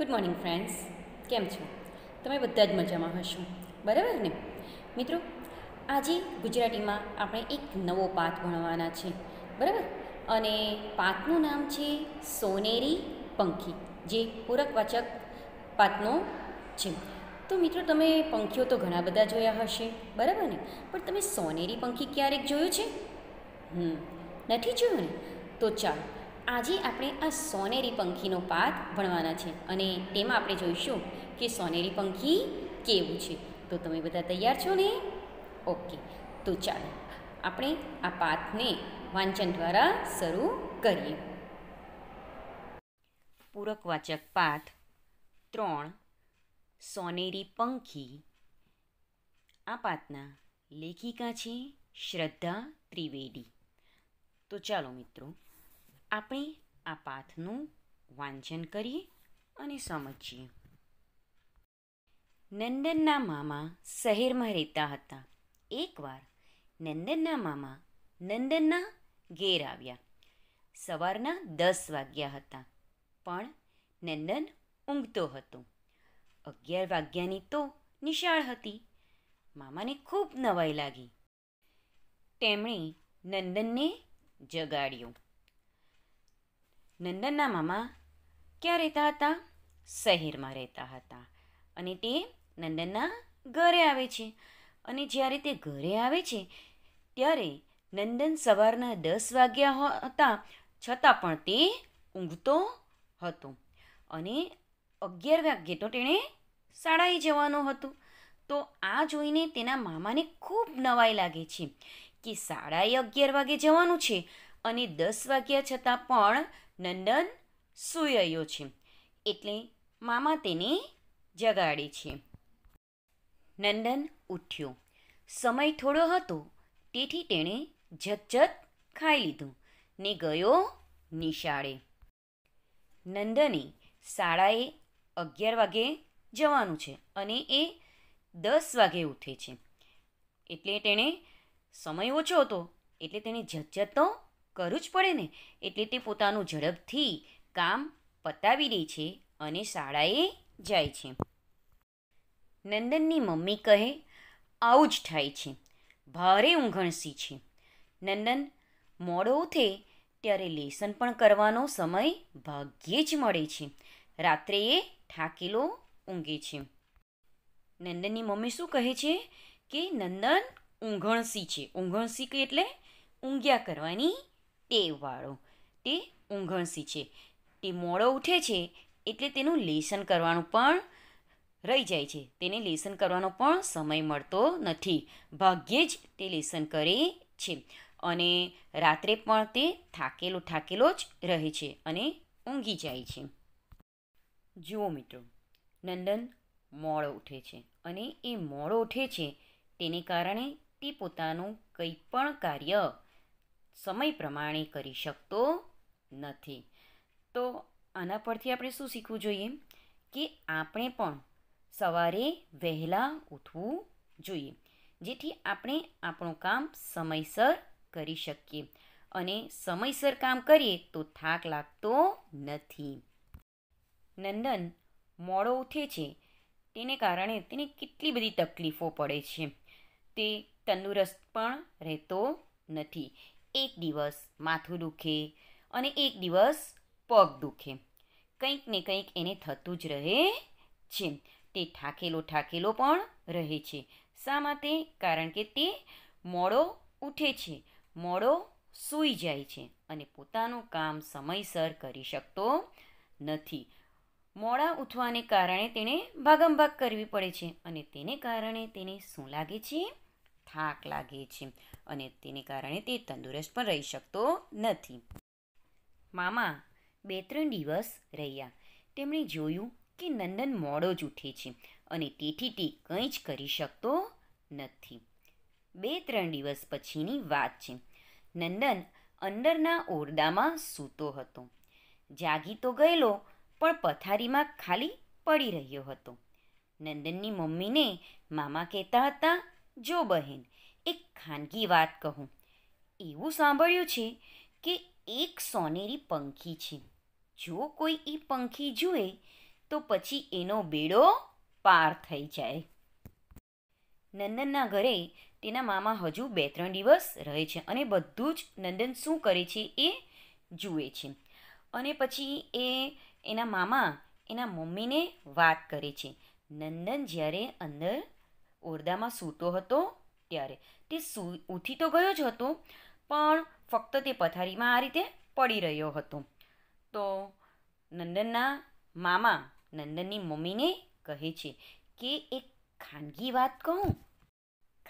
good morning friends કેમ છો તમે બધા જ મજામાં હશો બરાબર ને મિત્રો આજે ગુજરાતીમાં આપણે એક નવો પાઠ ભણવાના છે બરાબર અને પાકનું નામ છે સોનેરી પંખી જે પૂરકવાચક પાઠનો છે તો મિત્રો તમે પંખીઓ તો ઘણા બધા જોયા હશે બરાબર ને પણ તમે સોનેરી પંખી ક્યારેક જોયું છે હમ નથી જોયું ને તો ચાલો આજે આપણે આ સોનેરી પંખીનો પાઠ ભણવાના છે અને તેમાં આપણે જોઈશું કે સોનેરી પંખી કેવું છે તો તમે બધા તૈયાર છો ને ઓકે તો ચાલો આપણે આ પાઠને વાંચન દ્વારા શરૂ કરીએ પૂરકવાચક પાઠ ત્રણ સોનેરી પંખી આ પાઠના લેખિકા છે શ્રદ્ધા ત્રિવેદી તો ચાલો મિત્રો આપણે આ પાઠનું વાંચન કરીએ અને સમજીએ નંદનના મામા શહેરમાં રહેતા હતા એકવાર નંદનના મામા નંદનના ઘેર આવ્યા સવારના દસ વાગ્યા હતા પણ નંદન ઊંઘતો હતો અગિયાર વાગ્યાની તો નિશાળ હતી મામાને ખૂબ નવાઈ લાગી તેમણે નંદનને જગાડ્યો નંદનના મામા ક્યાં રહેતા હતા શહેરમાં રહેતા હતા અને તે નંદનના ઘરે આવે છે અને જ્યારે તે ઘરે આવે છે ત્યારે નંદન સવારના દસ વાગ્યા હતા છતાં પણ તે ઊંઘતો હતો અને અગિયાર વાગ્યે તો તેણે શાળાએ જવાનું હતું તો આ જોઈને તેના મામાને ખૂબ નવાઈ લાગે છે કે શાળાએ અગિયાર વાગે જવાનું છે અને દસ વાગ્યા છતાં પણ નંદન સૂઈ રહ્યો છે એટલે મામા તેને જગાડે છે નંદન ઉઠ્યો સમય થોડો હતો તેથી તેણે ઝતઝત ખાઈ લીધું ને ગયો નિશાળે નંદને શાળાએ અગિયાર વાગે જવાનું છે અને એ દસ વાગે ઉઠે છે એટલે તેણે સમય ઓછો હતો એટલે તેણે ઝતઝત તો કરવું જ પડે ને એટલે તે પોતાનું ઝડપથી કામ પતાવી દે છે અને શાળાએ જાય છે નંદનની મમ્મી કહે આવું જ થાય છે ભારે ઊંઘણસી છે નંદન મોડો ઉઠે ત્યારે લેસન પણ કરવાનો સમય ભાગ્યે જ મળે છે રાત્રે એ થાકેલો ઊંઘે છે નંદનની મમ્મી શું કહે છે કે નંદન ઊંઘણસી છે ઊંઘણસી એટલે ઊંઘ્યા કરવાની ટેવવાળો તે ઊંઘણસી છે તે મોડો ઉઠે છે એટલે તેનું લેસન કરવાનું પણ રહી જાય છે તેને લેસન કરવાનો પણ સમય મળતો નથી ભાગ્યે જ તે લેસન કરે છે અને રાત્રે પણ તે થાકેલો થાકેલો જ રહે છે અને ઊંઘી જાય છે જુઓ મિત્રો નંદન મોડો ઉઠે છે અને એ મોડો ઉઠે છે તેને કારણે તે પોતાનું કંઈ પણ કાર્ય સમય પ્રમાણે કરી શકતો નથી તો આના પરથી આપણે શું શીખવું જોઈએ કે આપણે પણ સવારે વહેલા ઉઠવું જોઈએ જેથી આપણે આપણું કામ સમયસર કરી શકીએ અને સમયસર કામ કરીએ તો થાક લાગતો નથી નંદન મોડો ઉઠે છે તેને કારણે તેને કેટલી બધી તકલીફો પડે છે તે તંદુરસ્ત પણ રહેતો નથી એક દિવસ માથું દુખે અને એક દિવસ પગ દુખે કંઈક ને કંઈક એને થતું જ રહે છે તે થાકેલો થાકેલો પણ રહે છે શા માટે કારણ કે તે મોડો ઉઠે છે મોડો સૂઈ જાય છે અને પોતાનું કામ સમયસર કરી શકતો નથી મોડા ઉઠવાને કારણે તેણે ભાગમભાગ કરવી પડે છે અને તેને કારણે તેને શું લાગે છે થાક લાગે છે અને તેને કારણે તે તંદુરસ્ત પણ રહી શકતો નથી મામા બે ત્રણ દિવસ રહ્યા તેમણે જોયું કે નંદન મોડો જ ઉઠે છે અને તેથી તે કંઈ જ કરી શકતો નથી બે ત્રણ દિવસ પછીની વાત છે નંદન અંદરના ઓરડામાં સૂતો હતો જાગી તો ગયેલો પણ પથારીમાં ખાલી પડી રહ્યો હતો નંદનની મમ્મીને મામા કહેતા હતા જો બહેન એક ખાનગી વાત કહું એવું સાંભળ્યું છે કે એક સોનેરી પંખી છે જો કોઈ એ પંખી જુએ તો પછી એનો બેડો પાર થઈ જાય નંદનના ઘરે તેના મામા હજુ બે ત્રણ દિવસ રહે છે અને બધું જ નંદન શું કરે છે એ જુએ છે અને પછી એ એના મામા એના મમ્મીને વાત કરે છે નંદન જ્યારે અંદર ઓરડામાં સૂતો હતો ત્યારે તે સૂ ઉઠી તો ગયો જ હતો પણ ફક્ત તે પથારીમાં આ રીતે પડી રહ્યો હતો તો નંદનના મામા નંદનની મમ્મીને કહે છે કે એક ખાનગી વાત કહું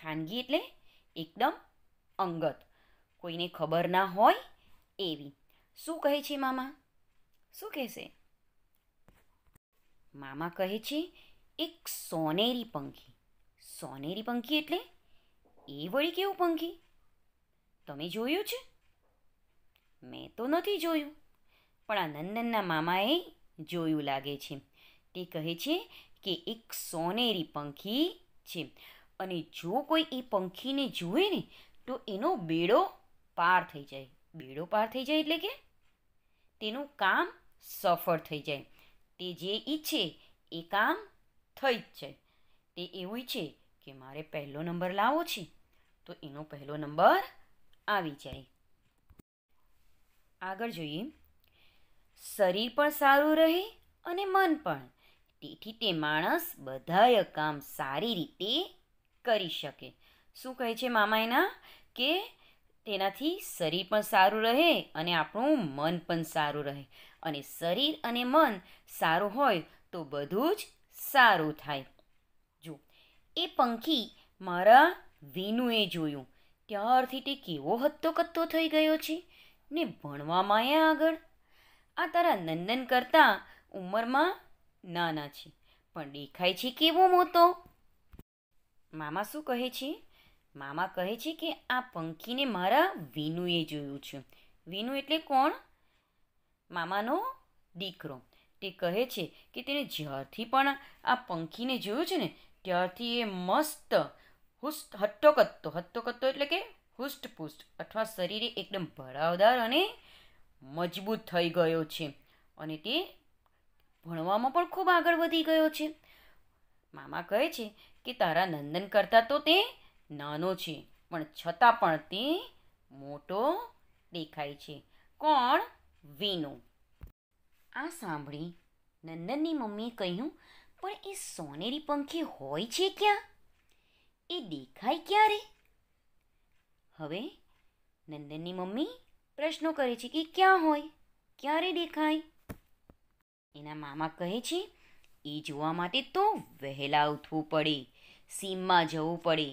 ખાનગી એટલે એકદમ અંગત કોઈને ખબર ના હોય એવી શું કહે છે મામા શું કહેશે મામા કહે છે એક સોનેરી પંખી સોનેરી પંખી એટલે એ વળી કેવું પંખી તમે જોયું છે મેં તો નથી જોયું પણ આ નંદનના મામાએ જોયું લાગે છે તે કહે છે કે એક સોનેરી પંખી છે અને જો કોઈ એ પંખીને જુએ ને તો એનો બેડો પાર થઈ જાય બેડો પાર થઈ જાય એટલે કે તેનું કામ સફળ થઈ જાય તે જે ઈચ્છે એ કામ થઈ જ જાય તે એવું છે કે મારે પહેલો નંબર લાવવો છે તો એનો પહેલો નંબર આવી જાય આગળ જોઈએ શરીર પણ સારું રહે અને મન પણ તેથી તે માણસ બધાય કામ સારી રીતે કરી શકે શું કહે છે મામા એના કે તેનાથી શરીર પણ સારું રહે અને આપણું મન પણ સારું રહે અને શરીર અને મન સારું હોય તો બધું જ સારું થાય એ પંખી મારા વિનુએ જોયું ત્યારથી તે કેવો હત્તો કત્તો થઈ ગયો છે ને ભણવામાં એ આગળ આ તારા નંદન કરતાં ઉંમરમાં નાના છે પણ દેખાય છે કેવો મોટો મામા શું કહે છે મામા કહે છે કે આ પંખીને મારા વિનુએ જોયું છે વિનુ એટલે કોણ મામાનો દીકરો તે કહે છે કે તેણે જ્યારથી પણ આ પંખીને જોયું છે ને ત્યારથી એ મસ્ત હુસ્ત હટ્ટો કત્તો હટ્ટો કત્તો એટલે કે હુષ્ટપુષ્ટ અથવા શરીરે એકદમ ભરાવદાર અને મજબૂત થઈ ગયો છે અને તે ભણવામાં પણ ખૂબ આગળ વધી ગયો છે મામા કહે છે કે તારા નંદન કરતાં તો તે નાનો છે પણ છતાં પણ તે મોટો દેખાય છે કોણ વિનો આ સાંભળી નંદનની મમ્મીએ કહ્યું પણ એ સોનેરી પંખી હોય છે ક્યાં એ દેખાય ક્યારે હવે નંદનની મમ્મી પ્રશ્નો કરે છે કે ક્યાં હોય ક્યારે દેખાય એના મામા કહે છે એ જોવા માટે તો વહેલા ઉઠવું પડે સીમમાં જવું પડે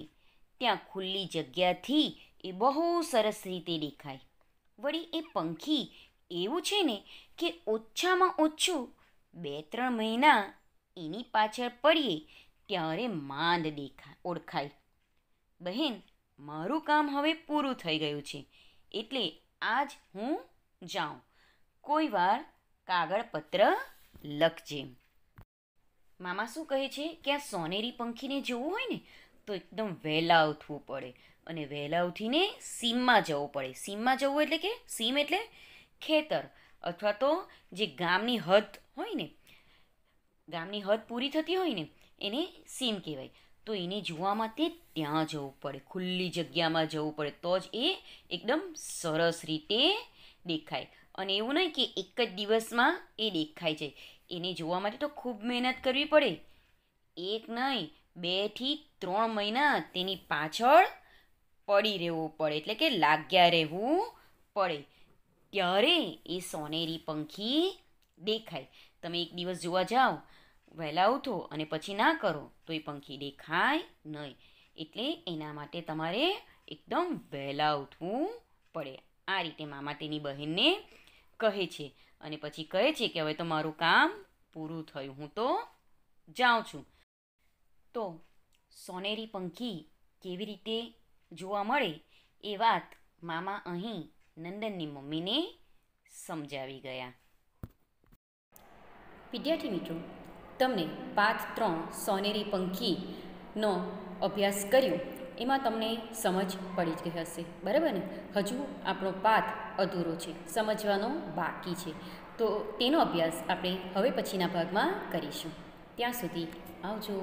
ત્યાં ખુલ્લી જગ્યાથી એ બહુ સરસ રીતે દેખાય વળી એ પંખી એવું છે ને કે ઓછામાં ઓછું બે ત્રણ મહિના એની પાછળ પડીએ ત્યારે માંદ દેખાય ઓળખાય બહેન મારું કામ હવે પૂરું થઈ ગયું છે એટલે આજ હું જાઉં કોઈ વાર કાગળપત્ર લખજે મામા શું કહે છે કે આ સોનેરી પંખીને જોવું હોય ને તો એકદમ વહેલા ઉઠવું પડે અને વહેલા ઉઠીને સીમમાં જવું પડે સીમમાં જવું એટલે કે સીમ એટલે ખેતર અથવા તો જે ગામની હદ હોય ને ગામની હદ પૂરી થતી હોય ને એને સીમ કહેવાય તો એને જોવા માટે ત્યાં જવું પડે ખુલ્લી જગ્યામાં જવું પડે તો જ એ એકદમ સરસ રીતે દેખાય અને એવું નહીં કે એક જ દિવસમાં એ દેખાય છે એને જોવા માટે તો ખૂબ મહેનત કરવી પડે એક નહીં બેથી ત્રણ મહિના તેની પાછળ પડી રહેવું પડે એટલે કે લાગ્યા રહેવું પડે ત્યારે એ સોનેરી પંખી દેખાય તમે એક દિવસ જોવા જાઓ વહેલા ઉઠો અને પછી ના કરો તો એ પંખી દેખાય નહીં એટલે એના માટે તમારે એકદમ વહેલા ઉઠવું પડે આ રીતે મામા તેની બહેનને કહે છે અને પછી કહે છે કે હવે તો મારું કામ પૂરું થયું હું તો જાઉં છું તો સોનેરી પંખી કેવી રીતે જોવા મળે એ વાત મામા અહીં નંદનની મમ્મીને સમજાવી ગયા વિદ્યાર્થી મિત્રો તમને પાઠ ત્રણ સોનેરી પંખીનો અભ્યાસ કર્યો એમાં તમને સમજ પડી ગઈ હશે બરાબર ને હજુ આપણો પાથ અધૂરો છે સમજવાનો બાકી છે તો તેનો અભ્યાસ આપણે હવે પછીના ભાગમાં કરીશું ત્યાં સુધી આવજો